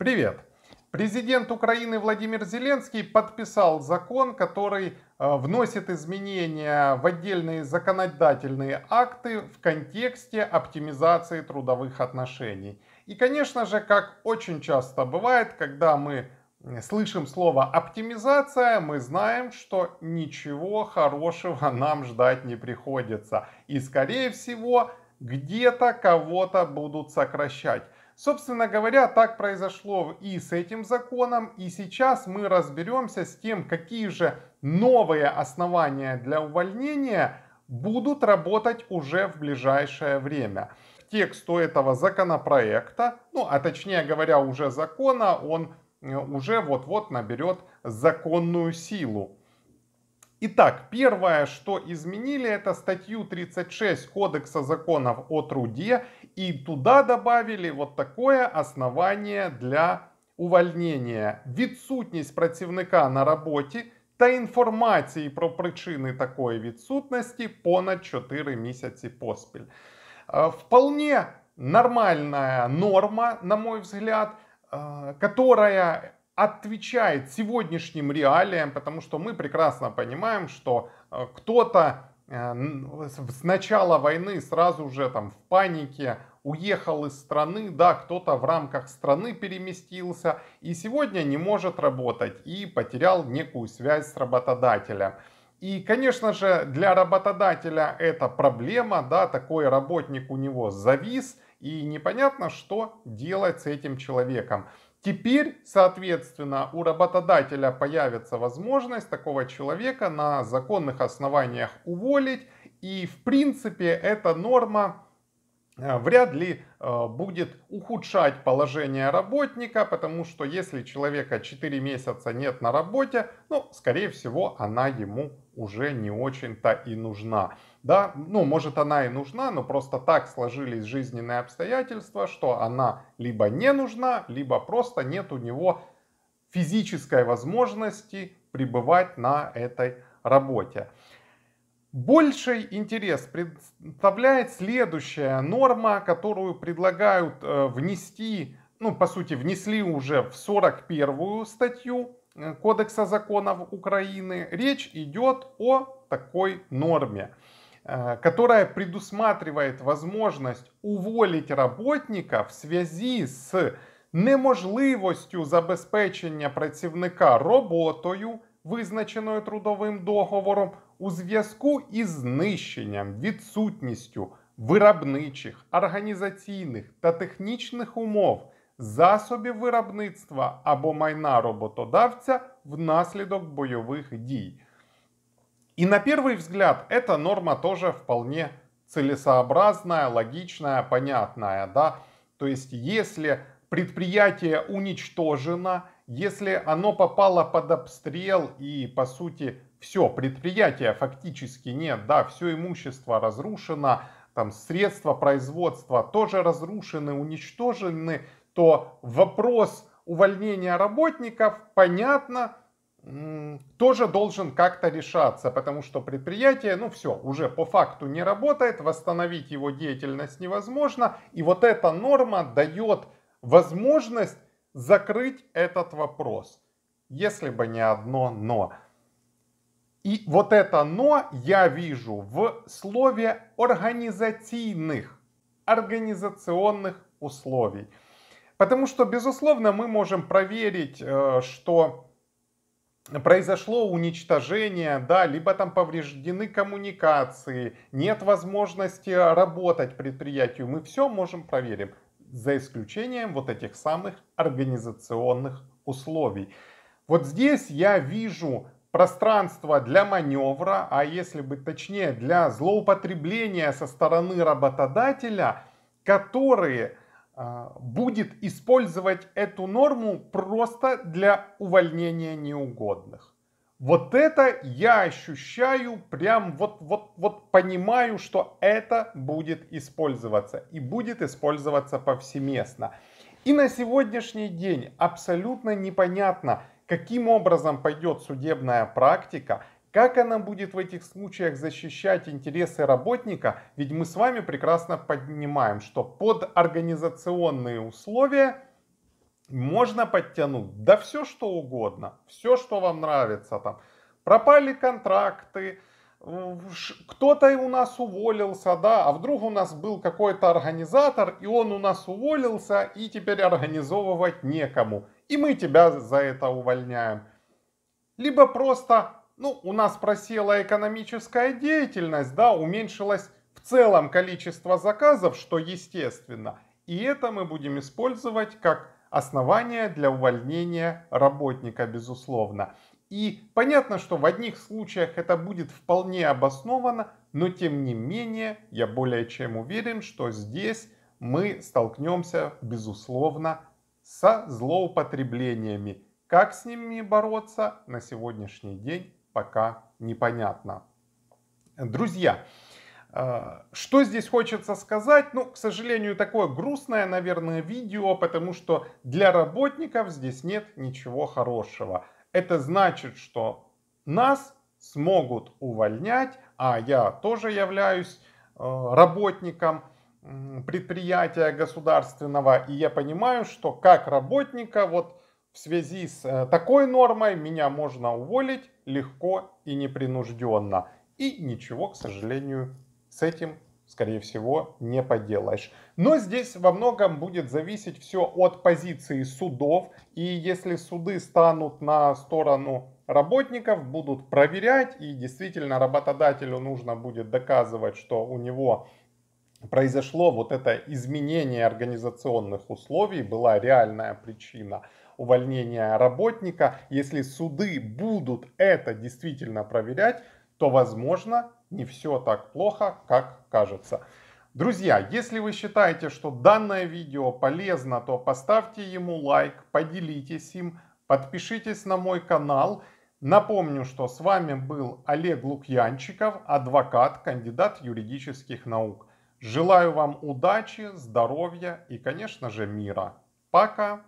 Привет! Президент Украины Владимир Зеленский подписал закон, который э, вносит изменения в отдельные законодательные акты в контексте оптимизации трудовых отношений. И, конечно же, как очень часто бывает, когда мы слышим слово оптимизация, мы знаем, что ничего хорошего нам ждать не приходится. И, скорее всего, где-то кого-то будут сокращать. Собственно говоря, так произошло и с этим законом, и сейчас мы разберемся с тем, какие же новые основания для увольнения будут работать уже в ближайшее время. К тексту этого законопроекта, ну а точнее говоря уже закона, он э, уже вот-вот наберет законную силу. Итак, первое, что изменили, это статью 36 Кодекса законов о труде, и туда добавили вот такое основание для увольнення відсутність працівника на работе, та информации про причины такой відсутності понад 4 месяца поспіль. Вполне нормальная норма, на мой взгляд, которая отвечает сегодняшним реалиям, потому что мы прекрасно понимаем, что э, кто-то э, с начала войны сразу же там в панике уехал из страны, да, кто-то в рамках страны переместился и сегодня не может работать и потерял некую связь с работодателем. И, конечно же, для работодателя это проблема, да, такой работник у него завис, и непонятно, что делать с этим человеком. Теперь, соответственно, у работодателя появится возможность такого человека на законных основаниях уволить. И, в принципе, эта норма Э, вряд ли э, будет ухудшать положение работника, потому что если человека 4 месяца нет на работе, ну, скорее всего, она ему уже не очень-то и нужна. Да, ну, может, она и нужна, но просто так сложились жизненные обстоятельства, что она либо не нужна, либо просто нет у него физической возможности пребывать на этой работе. Больший интерес представляет следующая норма, которую предлагают э, внести, ну, по сути, внесли уже в 41-ю статью э, Кодекса законов Украины. Речь идет о такой норме, э, которая предусматривает возможность уволить работника в связи с неможливостю забезпечення працівника роботою – визначеною трудовим договором, у зв'язку із знищенням, відсутністю виробничих, організаційних та технічних умов засобів виробництва або майна роботодавця внаслідок бойових дій. И на первый взгляд эта норма тоже вполне целесообразная, логичная, понятная. Да? То есть если предприятие уничтожено, если оно попало под обстрел и, по сути, все, предприятие фактически нет, да, все имущество разрушено, там средства производства тоже разрушены, уничтожены, то вопрос увольнения работников, понятно, тоже должен как-то решаться, потому что предприятие, ну все, уже по факту не работает, восстановить его деятельность невозможно, и вот эта норма дает возможность закрыть этот вопрос, если бы не одно «но». И вот это «но» я вижу в слове организационных, организационных условий. Потому что, безусловно, мы можем проверить, э, что произошло уничтожение, да, либо там повреждены коммуникации, нет возможности работать предприятию, мы все можем проверить за исключением вот этих самых организационных условий. Вот здесь я вижу пространство для маневра, а если быть точнее, для злоупотребления со стороны работодателя, который а, будет использовать эту норму просто для увольнения неугодных. Вот это я ощущаю, прям вот, вот, вот понимаю, что это будет использоваться и будет использоваться повсеместно. И на сегодняшний день абсолютно непонятно, каким образом пойдет судебная практика, как она будет в этих случаях защищать интересы работника, ведь мы с вами прекрасно понимаем, что под организационные условия можно подтянуть, да все что угодно, все что вам нравится там. Пропали контракты, кто-то у нас уволился, да, а вдруг у нас был какой-то организатор, и он у нас уволился, и теперь организовывать некому. И мы тебя за это увольняем. Либо просто, ну, у нас просела экономическая деятельность, да, уменьшилось в целом количество заказов, что естественно. И это мы будем использовать как основания для увольнения работника, безусловно. И понятно, что в одних случаях это будет вполне обосновано, но тем не менее я более чем уверен, что здесь мы столкнемся, безусловно, со злоупотреблениями. Как с ними бороться на сегодняшний день пока непонятно. Друзья, а, что здесь хочется сказать? Ну, к сожалению, такое грустное, наверное, видео, потому что для работников здесь нет ничего хорошего. Это значит, что нас смогут увольнять, а я тоже являюсь э, работником предприятия государственного, и я понимаю, что как работника вот в связи с э, такой нормой меня можно уволить легко и непринужденно. И ничего, к сожалению, с этим, скорее всего, не поделаешь. Но здесь во многом будет зависеть все от позиции судов. И если суды станут на сторону работников, будут проверять, и действительно работодателю нужно будет доказывать, что у него произошло вот это изменение организационных условий, была реальная причина увольнения работника. Если суды будут это действительно проверять, то, возможно, не все так плохо, как кажется. Друзья, если вы считаете, что данное видео полезно, то поставьте ему лайк, поделитесь им, подпишитесь на мой канал. Напомню, что с вами был Олег Лукьянчиков, адвокат, кандидат юридических наук. Желаю вам удачи, здоровья и, конечно же, мира. Пока!